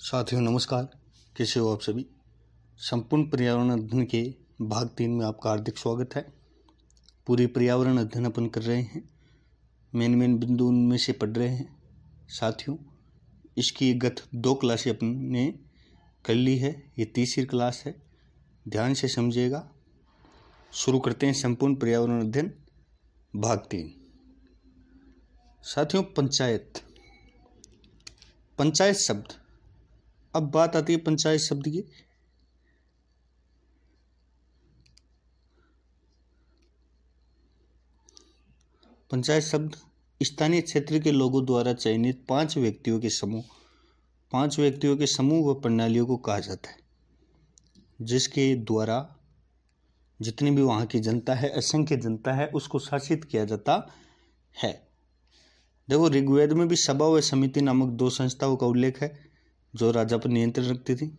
साथियों नमस्कार कैसे हो आप सभी संपूर्ण पर्यावरण अध्ययन के भाग तीन में आपका हार्दिक स्वागत है पूरे पर्यावरण अध्ययन अपन कर रहे हैं मेन मेन बिंदु उनमें से पढ़ रहे हैं साथियों इसकी गत दो क्लासें अपन ने कर ली है ये तीसरी क्लास है ध्यान से समझिएगा शुरू करते हैं संपूर्ण पर्यावरण अध्ययन भाग तीन साथियों पंचायत पंचायत शब्द अब बात आती है पंचायत शब्द की पंचायत शब्द स्थानीय क्षेत्र के लोगों द्वारा चयनित पांच व्यक्तियों के समूह पांच व्यक्तियों के समूह व प्रणालियों को कहा जाता है जिसके द्वारा जितनी भी वहां की जनता है असंख्य जनता है उसको शासित किया जाता है देखो ऋग्वेद में भी सभा व समिति नामक दो संस्थाओं का उल्लेख है जो राजा पर नियंत्रण रखती थी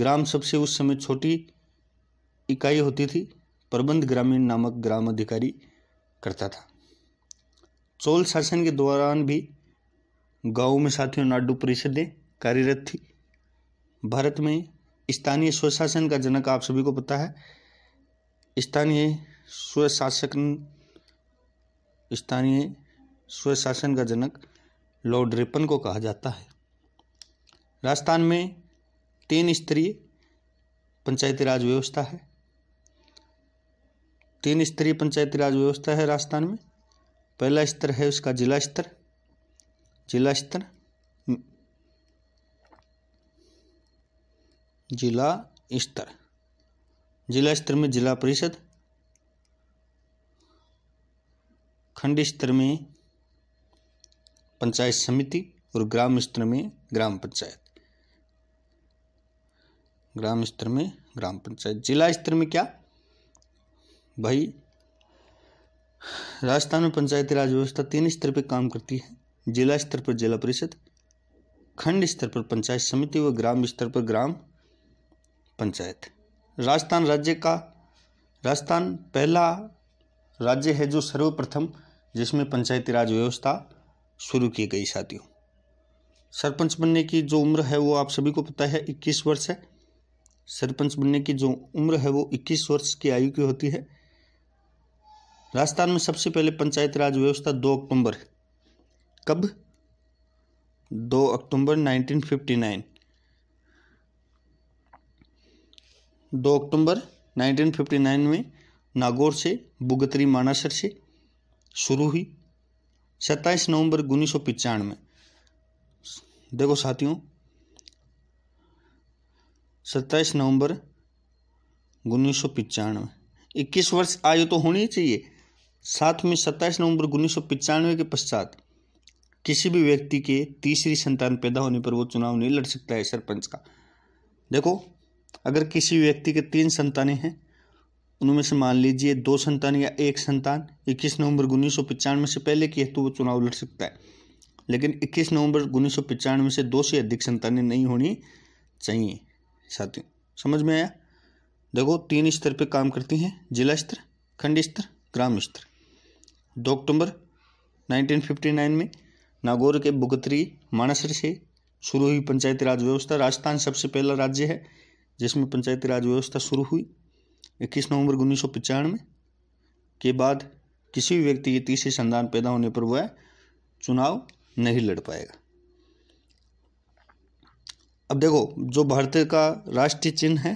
ग्राम सबसे उस समय छोटी इकाई होती थी प्रबंध ग्रामीण नामक ग्राम अधिकारी करता था चोल शासन के दौरान भी गाँव में साथियों नाडू परिषदें कार्यरत थी भारत में स्थानीय स्वशासन का जनक आप सभी को पता है स्थानीय स्वशासन स्थानीय स्वशासन का जनक लॉर्ड रिपन को कहा जाता है राजस्थान में तीन स्तरीय पंचायती राज व्यवस्था है तीन स्तरीय पंचायती राज व्यवस्था है राजस्थान में पहला स्तर है उसका जिला स्तर जिला स्तर जिला स्तर जिला स्तर में जिला परिषद खंड स्तर में पंचायत समिति और ग्राम स्तर में ग्राम पंचायत ग्राम स्तर में ग्राम पंचायत जिला स्तर में क्या भाई राजस्थान में पंचायती राज व्यवस्था तीन स्तर पर काम करती है जिला स्तर पर जिला परिषद खंड स्तर पर पंचायत समिति व ग्राम स्तर पर ग्राम पंचायत राजस्थान राज्य का राजस्थान पहला राज्य है जो सर्वप्रथम जिसमें पंचायती राज व्यवस्था शुरू की गई साथियों सरपंच बनने की जो उम्र है वो आप सभी को पता है 21 वर्ष है सरपंच बनने की जो उम्र है वो 21 वर्ष की आयु की होती है राजस्थान में सबसे पहले पंचायत राज व्यवस्था 2 अक्टूबर कब 2 अक्टूबर 1959 2 अक्टूबर 1959 में नागौर से बुगतरी मानासर से शुरू हुई सत्ताईस नवंबर उन्नीस सौ पचानवे देखो साथियों सत्ताईस नवंबर उन्नीस सौ पचानवे इक्कीस वर्ष आयु तो होनी चाहिए साथ में सत्ताईस नवंबर उन्नीस सौ पचानवे के पश्चात किसी भी व्यक्ति के तीसरी संतान पैदा होने पर वो चुनाव नहीं लड़ सकता है सरपंच का देखो अगर किसी व्यक्ति के तीन संतानें हैं उनमें से मान लीजिए दो संतान या एक संतान 21 नवंबर उन्नीस सौ पचानवे से पहले की है तो वो चुनाव लड़ सकता है लेकिन 21 नवंबर उन्नीस सौ पचानवे से दो से अधिक संतानें नहीं होनी चाहिए साथियों समझ में आया देखो तीन स्तर पे काम करती हैं जिला स्तर खंड स्तर ग्राम स्तर दो अक्टूबर 1959 में नागौर के बुगतरी मानसर से शुरू हुई पंचायती राज व्यवस्था राजस्थान सबसे पहला राज्य है जिसमें पंचायती राज व्यवस्था शुरू हुई 21 नवंबर उन्नीस के बाद किसी भी व्यक्ति के तीसरे संतान पैदा होने पर वह चुनाव नहीं लड़ पाएगा अब देखो जो भारत का राष्ट्रीय चिन्ह है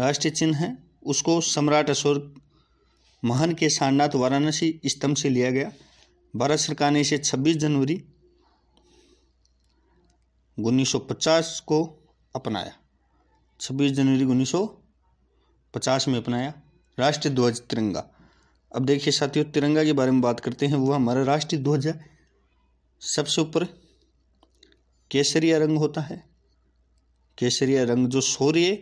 राष्ट्रीय चिन्ह है उसको सम्राट अशोक महान के सारनाथ वाराणसी स्तंभ से लिया गया भारत सरकार ने इसे 26 जनवरी 1950 को अपनाया 26 जनवरी 1950 में अपनाया राष्ट्रीय ध्वज तिरंगा अब देखिए साथियों तिरंगा के बारे में बात करते हैं वो हमारा राष्ट्रीय ध्वज है सबसे ऊपर केसरिया रंग होता है केसरिया रंग जो सूर्य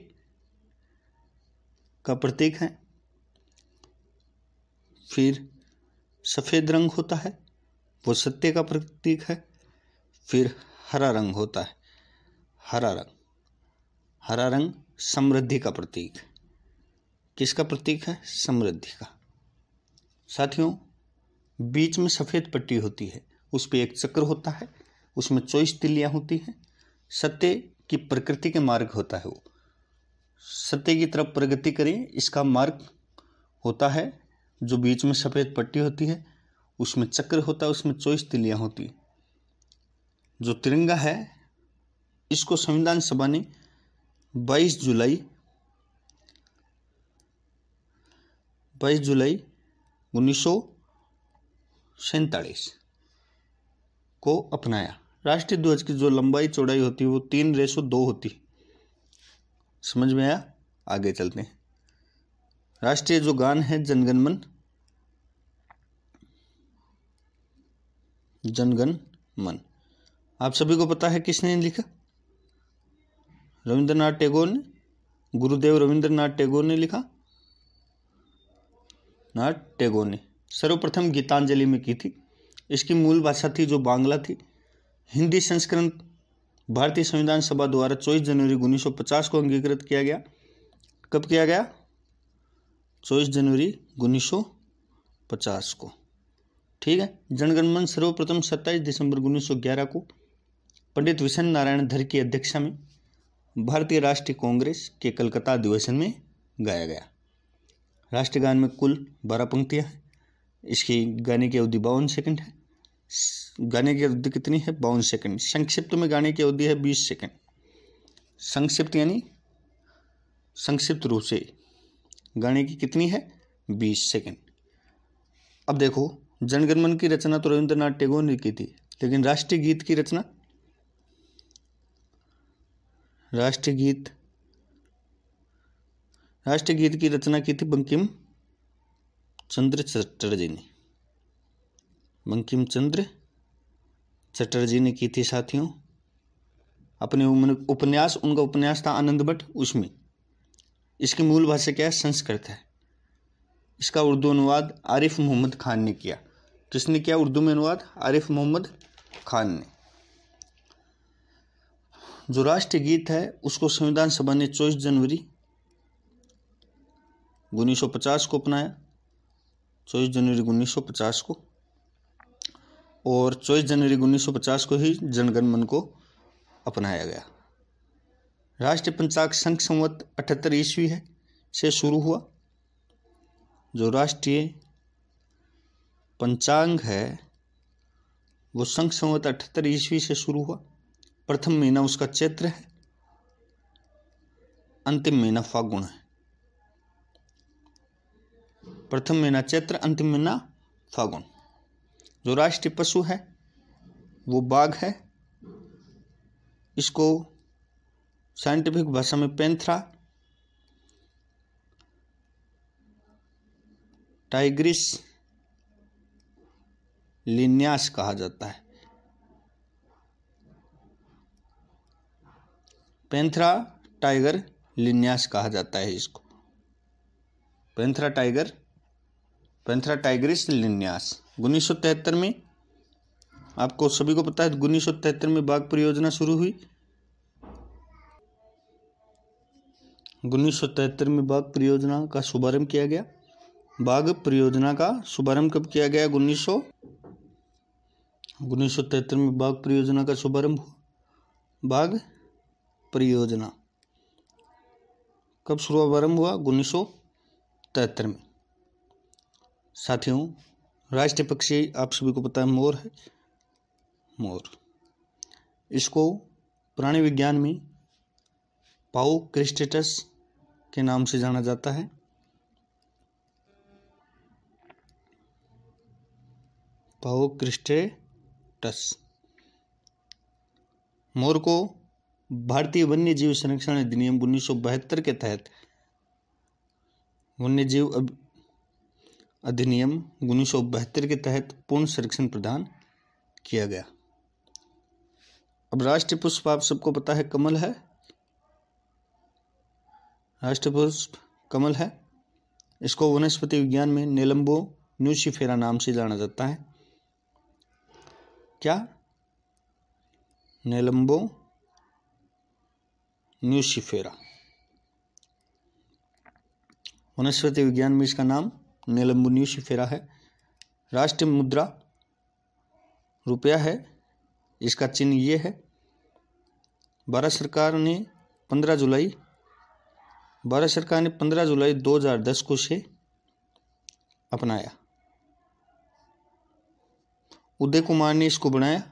का प्रतीक है फिर सफ़ेद रंग होता है वो सत्य का प्रतीक है फिर हरा रंग होता है हरा रंग हरा रंग समृद्धि का प्रतीक किसका प्रतीक है समृद्धि का साथियों बीच में सफ़ेद पट्टी होती है उस पर एक चक्र होता है उसमें चौबीस तिल्लियाँ होती हैं सत्य की प्रकृति के मार्ग होता है वो सत्य की तरफ प्रगति करें इसका मार्ग होता है जो बीच में सफ़ेद पट्टी होती है उसमें चक्र होता है उसमें चौबीस तिल्लियाँ होती हैं जो तिरंगा है इसको संविधान सभा ने 22 जुलाई 22 जुलाई उन्नीस को अपनाया राष्ट्रीय ध्वज की जो लंबाई चौड़ाई होती है वो तीन रेशो दो होती समझ में आया आगे चलते हैं राष्ट्रीय जो गान है जनगणमन जनगण मन आप सभी को पता है किसने लिखा रविंद्रनाथ टैगोर ने गुरुदेव रविंद्रनाथ टैगोर ने लिखा नाथ टैगोर ने सर्वप्रथम गीतांजलि में की थी इसकी मूल भाषा थी जो बांग्ला थी हिंदी संस्करण भारतीय संविधान सभा द्वारा 24 जनवरी 1950 को अंगीकृत किया गया कब किया गया 24 जनवरी 1950 को ठीक है जनगणमन सर्वप्रथम 27 दिसंबर 1911 को पंडित विशन नारायण धर की अध्यक्षता में भारतीय राष्ट्रीय कांग्रेस के कलकत्ता अधिवेशन में गाया गया राष्ट्रगान में कुल बारह पंक्तियाँ हैं इसकी गाने की अवधि बावन सेकंड है गाने की अवधि कितनी है बावन सेकंड संक्षिप्त में गाने की अवधि है बीस सेकंड संक्षिप्त यानी संक्षिप्त रूप से गाने की कितनी है बीस सेकंड अब देखो जनगणमन की रचना तो रविंद्रनाथ टैगोर ने की थी लेकिन राष्ट्रीय गीत की रचना राष्ट्रीय गीत राष्ट्रगीत की रचना की थी बंकिम चंद्र चटर्जी ने बंकिम चंद्र चटर्जी ने की थी साथियों अपने उपन्यास उनका उपन्यास था आनंद भट्ट उसमें इसकी मूल भाषा क्या है संस्कृत है इसका उर्दू अनुवाद आरिफ मोहम्मद खान ने किया किसने किया उर्दू में अनुवाद आरिफ मोहम्मद खान ने जो राष्ट्रीय गीत है उसको संविधान सभा ने चौबीस जनवरी उन्नीस को अपनाया चौबीस जनवरी उन्नीस को और चौबीस जनवरी 1950 को ही जनगण मन को अपनाया गया राष्ट्रीय पंचाग संघ संवत अठहत्तर ईस्वी है से शुरू हुआ जो राष्ट्रीय पंचांग है वो संघ संवत अठहत्तर ईस्वी से शुरू हुआ प्रथम महीना उसका चैत्र है अंतिम महीना फागुन है प्रथम महीना चैत्र अंतिम महीना फागुन जो राष्ट्रीय पशु है वो बाघ है इसको साइंटिफिक भाषा में पेंथरा टाइग्रिस लिन्यास कहा जाता है पेंथरा टाइगर लिन्यास कहा जाता है इसको पेंथरा टाइगर पेंथरा टाइग्रिस लिन्यास उन्नीस में आपको सभी को पता है उन्नीस में बाघ परियोजना शुरू हुई उन्नीस में बाघ परियोजना का शुभारंभ किया गया बाघ परियोजना का शुभारंभ कब किया गया उन्नीस सौ उन्नीस में बाघ परियोजना का शुभारंभ बाघ परियोजना कब शुभारंभ हुआ उन्नीस में साथियों राष्ट्रीय पक्षी आप सभी को पता है मोर है मोर इसको प्राणी विज्ञान में पाओ क्रिस्टेटस के नाम से जाना जाता है पाओ क्रिस्टेटस मोर को भारतीय वन्य जीव संरक्षण अधिनियम उन्नीस के तहत वन्य जीव अधिनियम उन्नीस के तहत पूर्ण संरक्षण प्रदान किया गया अब राष्ट्रीय पुष्प आप सबको पता है कमल है राष्ट्रीय पुष्प कमल है इसको वनस्पति विज्ञान में नेलम्बो न्यूसीफेरा नाम से जाना जाता है क्या नेलम्बो न्यूसीफेरा वनस्पति विज्ञान में इसका नाम से फेरा है राष्ट्रीय मुद्रा रुपया है इसका चिन्ह ये है भारत सरकार ने 15 जुलाई भारत सरकार ने 15 जुलाई 2010 को से अपनाया उदय कुमार ने इसको बनाया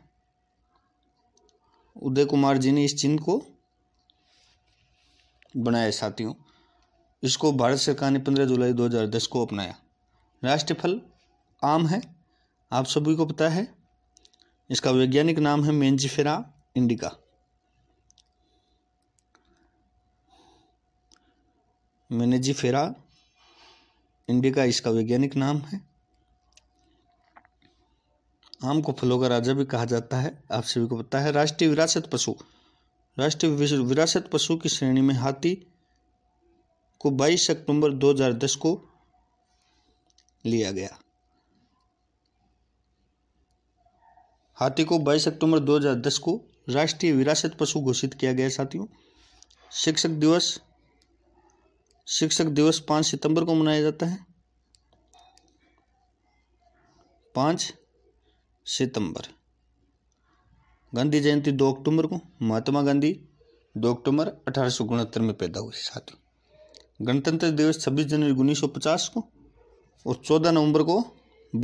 उदय कुमार जी ने इस चिन्ह को बनाया साथियों इसको भारत सरकार ने 15 जुलाई 2010 को अपनाया राष्ट्रीय फल आम है आप सभी को पता है इसका वैज्ञानिक नाम है मेंजीफेरा इंडिका मेनेजीफेरा इंडिका इसका वैज्ञानिक नाम है आम को फलों का राजा भी कहा जाता है आप सभी को पता है राष्ट्रीय विरासत पशु राष्ट्रीय विरासत पशु की श्रेणी में हाथी को 22 अक्टूबर 2010 को लिया गया हाथी को 22 अक्टूबर 2010 को राष्ट्रीय विरासत पशु घोषित किया गया साथियों शिक्षक दिवस शिक्षक दिवस पाँच सितंबर को मनाया जाता है पांच सितंबर गांधी जयंती दो अक्टूबर को महात्मा गांधी दो अक्टूबर अठारह में पैदा हुए साथियों गणतंत्र दिवस छब्बीस जनवरी उन्नीस को और चौदह नवंबर को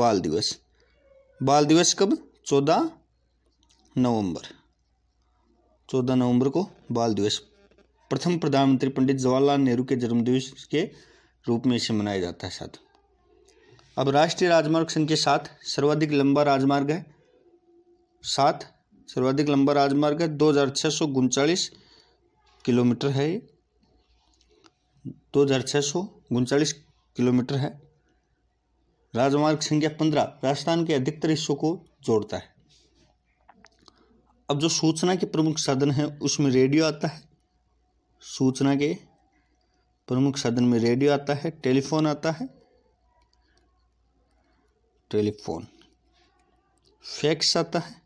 बाल दिवस बाल दिवस कब चौदह नवंबर चौदह नवंबर को बाल दिवस प्रथम प्रधानमंत्री पंडित जवाहरलाल नेहरू के जन्मदिवस के रूप में इसे मनाया जाता है साथ अब राष्ट्रीय राजमार्ग संख्या सात सर्वाधिक लंबा राजमार्ग है सात सर्वाधिक लंबा राजमार्ग है दो हज़ार छः सौ उनचालीस किलोमीटर है ये दो हज़ार छः सौ उनचालीस किलोमीटर है राजमार्ग संख्या पंद्रह राजस्थान के अधिकतर हिस्सों को जोड़ता है अब जो सूचना के प्रमुख साधन है उसमें रेडियो आता है सूचना के प्रमुख साधन में रेडियो आता है टेलीफोन आता है टेलीफोन फैक्स आता है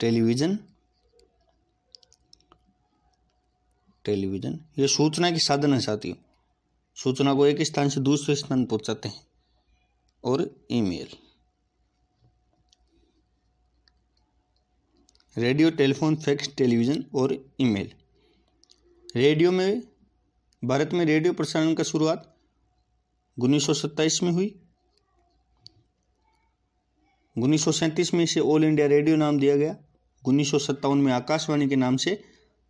टेलीविज़न टेलीविज़न ये सूचना के साधन है साथियों सूचना को एक स्थान से दूसरे स्थान पहुंचाते हैं और email radio telephone fax television और ईमेल रेडियो में भारत में रेडियो प्रसारण का शुरुआत उन्नीस में हुई उन्नीस में इसे ऑल इंडिया रेडियो नाम दिया गया उन्नीस में आकाशवाणी के नाम से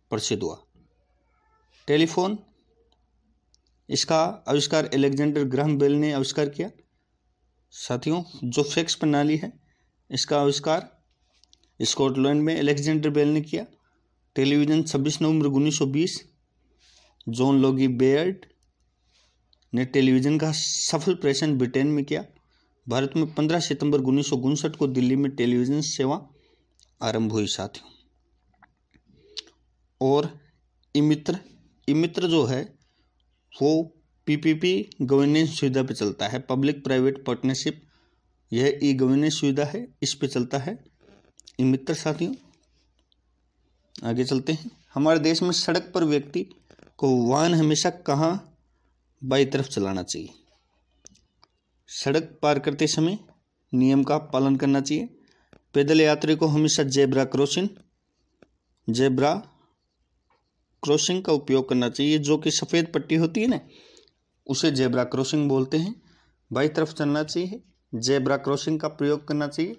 प्रसिद्ध हुआ टेलीफोन इसका आविष्कार एलेक्जेंडर ग्रहम बेल ने आविष्कार किया साथियों जो फैक्स प्रणाली है इसका आविष्कार स्कॉटलैंड में एलेक्जेंडर बेल ने किया टेलीविज़न 26 नवंबर 1920 जॉन लॉगी बेयर्ड ने टेलीविज़न का सफल प्रेषण ब्रिटेन में किया भारत में 15 सितंबर उन्नीस को दिल्ली में टेलीविज़न सेवा आरंभ हुई साथियों और इमित्र मित्र जो है वो पीपीपी गवर्नेंस सुविधा पे चलता है पब्लिक प्राइवेट पार्टनरशिप यह ई गवर्नेंस सुविधा है इस पे चलता है मित्र साथियों आगे चलते हैं हमारे देश में सड़क पर व्यक्ति को वाहन हमेशा कहाँ बाई तरफ चलाना चाहिए सड़क पार करते समय नियम का पालन करना चाहिए पैदल यात्री को हमेशा जेब्रा क्रॉसिंग जेब्रा क्रॉसिंग का उपयोग करना चाहिए जो कि सफ़ेद पट्टी होती है ना उसे जेबरा क्रॉसिंग बोलते हैं बाई तरफ चलना चाहिए जेबरा क्रॉसिंग का प्रयोग करना चाहिए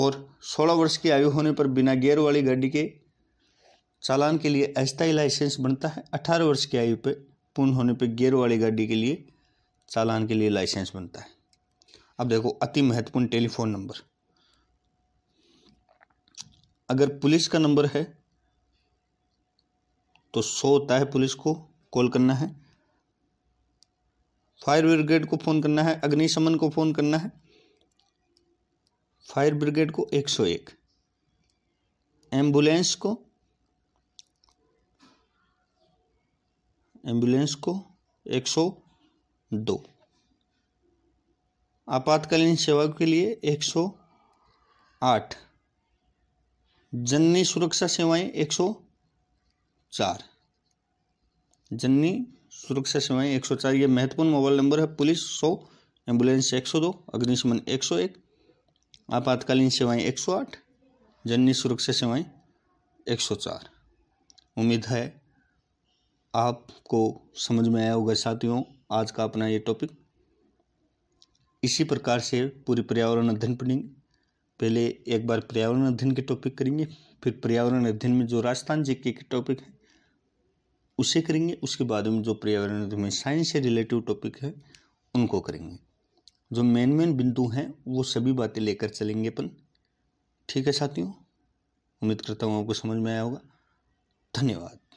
और 16 वर्ष की आयु होने पर बिना गियर वाली गाड़ी के चालान के लिए अस्थायी लाइसेंस बनता है 18 वर्ष की आयु पर पूर्ण होने पर गियर वाली गाड़ी के लिए चालान के लिए लाइसेंस बनता है अब देखो अति महत्वपूर्ण टेलीफोन नंबर अगर पुलिस का नंबर है तो सो होता है पुलिस को कॉल करना है फायर ब्रिगेड को फ़ोन करना है अग्निशमन को फ़ोन करना है फायर ब्रिगेड को एक सौ एक एम्बुलेंस को एम्बुलेंस को एक सौ दो आपातकालीन सेवा के लिए एक सौ आठ जननी सुरक्षा सेवाएं एक सौ चार जननी सुरक्षा सेवाएं एक सौ चार ये महत्वपूर्ण मोबाइल नंबर है पुलिस सौ एम्बुलेंस एक सौ दो अग्निशमन एक सौ एक आपातकालीन सेवाएं एक सौ आठ जननी सुरक्षा सेवाएं एक सौ चार उम्मीद है आपको समझ में आया होगा साथियों आज का अपना ये टॉपिक इसी प्रकार से पूरी पर्यावरण अध्ययन पढ़ेंगे पहले एक बार पर्यावरण अध्ययन के टॉपिक करेंगे फिर पर्यावरण अध्ययन में जो राजस्थान जी के टॉपिक है उसे करेंगे उसके बाद में जो पर्यावरण में साइंस से रिलेटिव टॉपिक है उनको करेंगे जो मेन मेन बिंदु हैं वो सभी बातें लेकर चलेंगे अपन ठीक है साथियों उम्मीद करता हूँ आपको समझ में आया होगा धन्यवाद